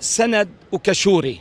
سند وكشوري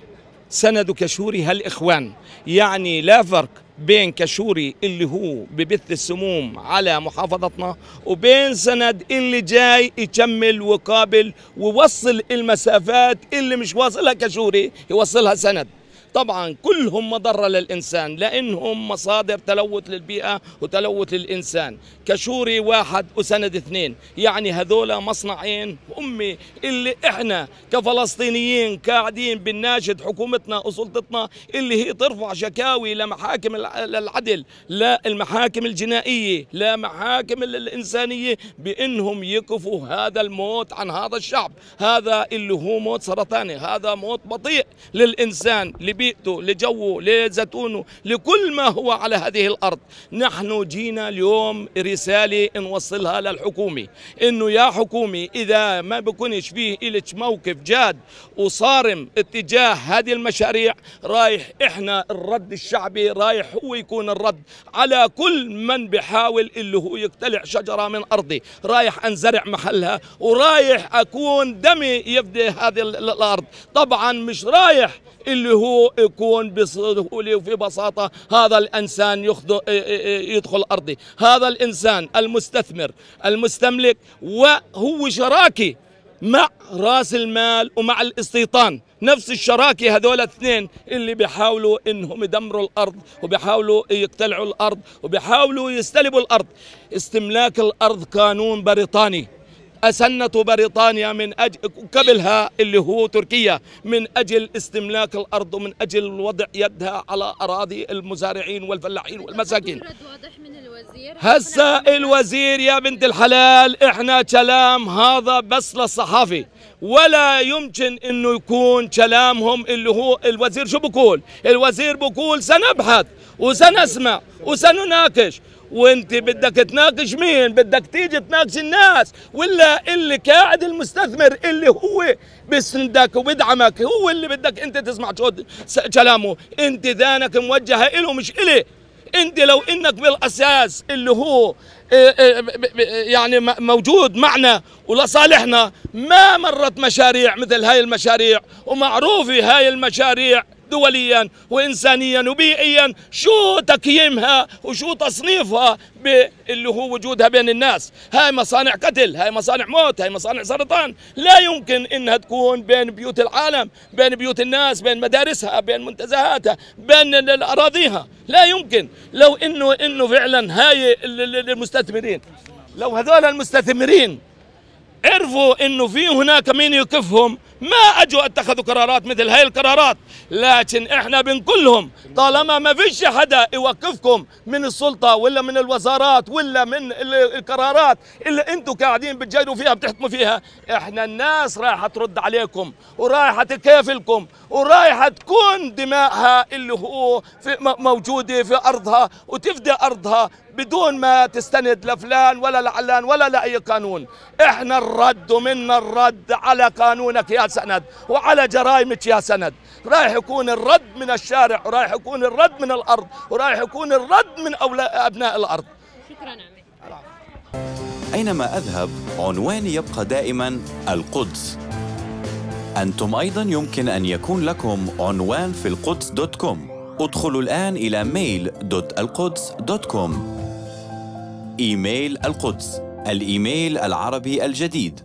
سند وكشوري هالاخوان يعني لا فرق بين كشوري اللي هو ببث السموم على محافظتنا وبين سند اللي جاي يكمل وقابل ووصل المسافات اللي مش واصلها كشوري يوصلها سند طبعا كلهم مضرة للإنسان لأنهم مصادر تلوث للبيئة وتلوث للإنسان كشوري واحد وسند اثنين يعني هذولا مصنعين أمي اللي إحنا كفلسطينيين قاعدين بالناشد حكومتنا وسلطتنا اللي هي ترفع شكاوي لمحاكم العدل لا المحاكم الجنائية لا محاكم الإنسانية بأنهم يكفوا هذا الموت عن هذا الشعب هذا اللي هو موت سرطاني هذا موت بطيء للإنسان لبيئة لبيئته لجوه لزيتونه لكل ما هو على هذه الأرض نحن جينا اليوم رسالة نوصلها للحكومة إنه يا حكومة إذا ما بكونش فيه إلك موقف جاد وصارم اتجاه هذه المشاريع رايح إحنا الرد الشعبي رايح هو يكون الرد على كل من بحاول اللي هو يقتلع شجرة من أرضي رايح أنزرع محلها ورايح أكون دمي يفدي هذه الأرض طبعا مش رايح اللي هو يكون بسهوله وفي بساطه هذا الانسان يدخل ارضي، هذا الانسان المستثمر المستملك وهو شراكي مع راس المال ومع الاستيطان نفس الشراكه هذول الاثنين اللي بيحاولوا انهم يدمروا الارض وبيحاولوا يقتلعوا الارض وبيحاولوا يستلبوا الارض استملاك الارض قانون بريطاني اسنت بريطانيا من أجل قبلها اللي هو تركيا من أجل استملاك الأرض ومن أجل وضع يدها على أراضي المزارعين والفلاحين والمساكين هسا الوزير يا بنت الحلال احنا كلام هذا بس للصحافي ولا يمكن انه يكون كلامهم اللي هو الوزير شو بقول الوزير بقول سنبحث وسنسمع وسنناقش وانت بدك تناقش مين بدك تيجي تناقش الناس ولا اللي قاعد المستثمر اللي هو بسندك وبدعمك هو اللي بدك انت تسمع كلامه انت ذانك موجهه له مش الي انت لو انك بالاساس اللي هو آه، آه، يعني موجود معنا ولصالحنا ما مرت مشاريع مثل هاي المشاريع ومعروفه هاي المشاريع دوليا وإنسانيا وبيئيا شو تقييمها وشو تصنيفها باللي هو وجودها بين الناس هاي مصانع قتل هاي مصانع موت هاي مصانع سرطان لا يمكن إنها تكون بين بيوت العالم بين بيوت الناس بين مدارسها بين منتزهاتها بين أراضيها لا يمكن لو إنه إنه فعلا هاي المستثمرين لو هذول المستثمرين عرفوا انه في هناك مين يكفهم ما اجوا اتخذوا قرارات مثل هاي القرارات لكن احنا بنقولهم طالما ما فيش حدا يوقفكم من السلطه ولا من الوزارات ولا من القرارات اللي انتم قاعدين بتجيروا فيها بتحكموا فيها احنا الناس رايحه ترد عليكم ورايحه تكافلكم ورايحة تكون دماءها اللي هو في موجودة في أرضها وتفدى أرضها بدون ما تستند لفلان ولا لعلان ولا لأي قانون إحنا الرد ومنا الرد على قانونك يا سند وعلى جرائمك يا سند رايح يكون الرد من الشارع ورايح يكون الرد من الأرض ورايح يكون الرد من أبناء الأرض شكرا عمي أينما أذهب عنواني يبقى دائما القدس أنتم أيضا يمكن أن يكون لكم عنوان في القدس دوت كوم ادخلوا الآن إلى ميل دوت القدس دوت كوم إيميل القدس الإيميل العربي الجديد